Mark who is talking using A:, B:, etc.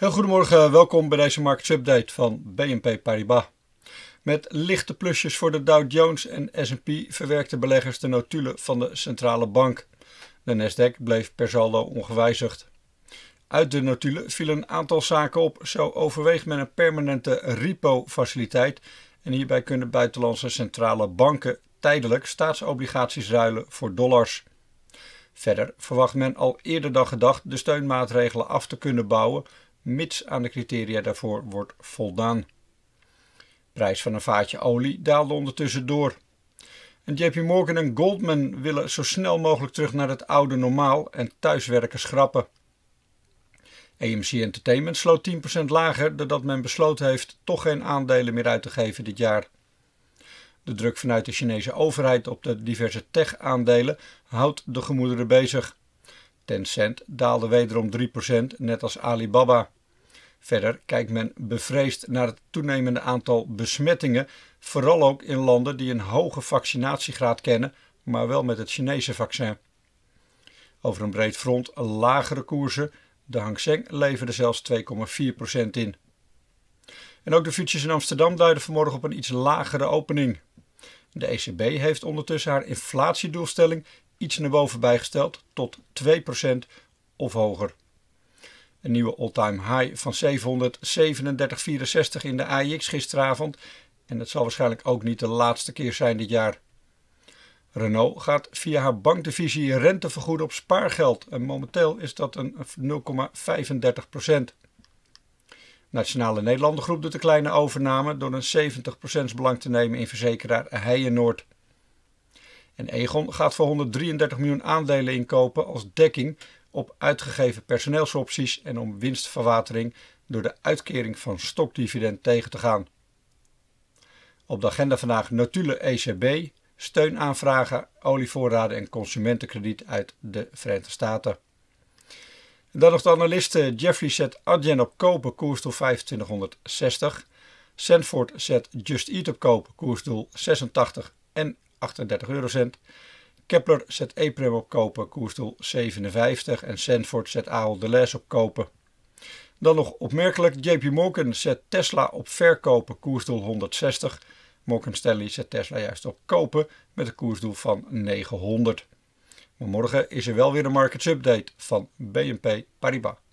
A: Heel goedemorgen, welkom bij deze update van BNP Paribas. Met lichte plusjes voor de Dow Jones en S&P verwerkte beleggers de notulen van de centrale bank. De Nasdaq bleef per saldo ongewijzigd. Uit de notulen vielen een aantal zaken op, zo overweegt men een permanente repo-faciliteit en hierbij kunnen buitenlandse centrale banken tijdelijk staatsobligaties ruilen voor dollars. Verder verwacht men al eerder dan gedacht de steunmaatregelen af te kunnen bouwen mits aan de criteria daarvoor wordt voldaan. prijs van een vaatje olie daalde ondertussen door. En JP Morgan en Goldman willen zo snel mogelijk terug naar het oude normaal en thuiswerken schrappen. AMC Entertainment sloot 10% lager doordat men besloten heeft toch geen aandelen meer uit te geven dit jaar. De druk vanuit de Chinese overheid op de diverse tech-aandelen houdt de gemoederen bezig. Tencent daalde wederom 3%, net als Alibaba. Verder kijkt men bevreesd naar het toenemende aantal besmettingen, vooral ook in landen die een hoge vaccinatiegraad kennen, maar wel met het Chinese vaccin. Over een breed front lagere koersen. De Hang Seng leverde zelfs 2,4% in. En ook de futures in Amsterdam duiden vanmorgen op een iets lagere opening. De ECB heeft ondertussen haar inflatiedoelstelling iets naar boven bijgesteld tot 2% of hoger. Een nieuwe all-time high van 737,64 in de AIX gisteravond. En dat zal waarschijnlijk ook niet de laatste keer zijn dit jaar. Renault gaat via haar bankdivisie rentevergoeden op spaargeld. En momenteel is dat een 0,35 procent. Nationale Nederlandengroep doet een kleine overname door een 70% belang te nemen in verzekeraar Heijenoord. En Egon gaat voor 133 miljoen aandelen inkopen als dekking op uitgegeven personeelsopties en om winstverwatering door de uitkering van stokdividend tegen te gaan. Op de agenda vandaag notulen ECB, steunaanvragen, olievoorraden en consumentenkrediet uit de Verenigde Staten. En dan nog de analisten. Eh, Jeffrey zet Adyen op kopen, koersdoel 2560. Sanford zet Just Eat op kopen, koersdoel 86 en 38 eurocent. Kepler zet Eprem op kopen, koersdoel 57 en Sanford zet de Les op kopen. Dan nog opmerkelijk, JP Morgan zet Tesla op verkopen, koersdoel 160. Morgan Stanley zet Tesla juist op kopen met een koersdoel van 900. Maar morgen is er wel weer een markets update van BNP Paribas.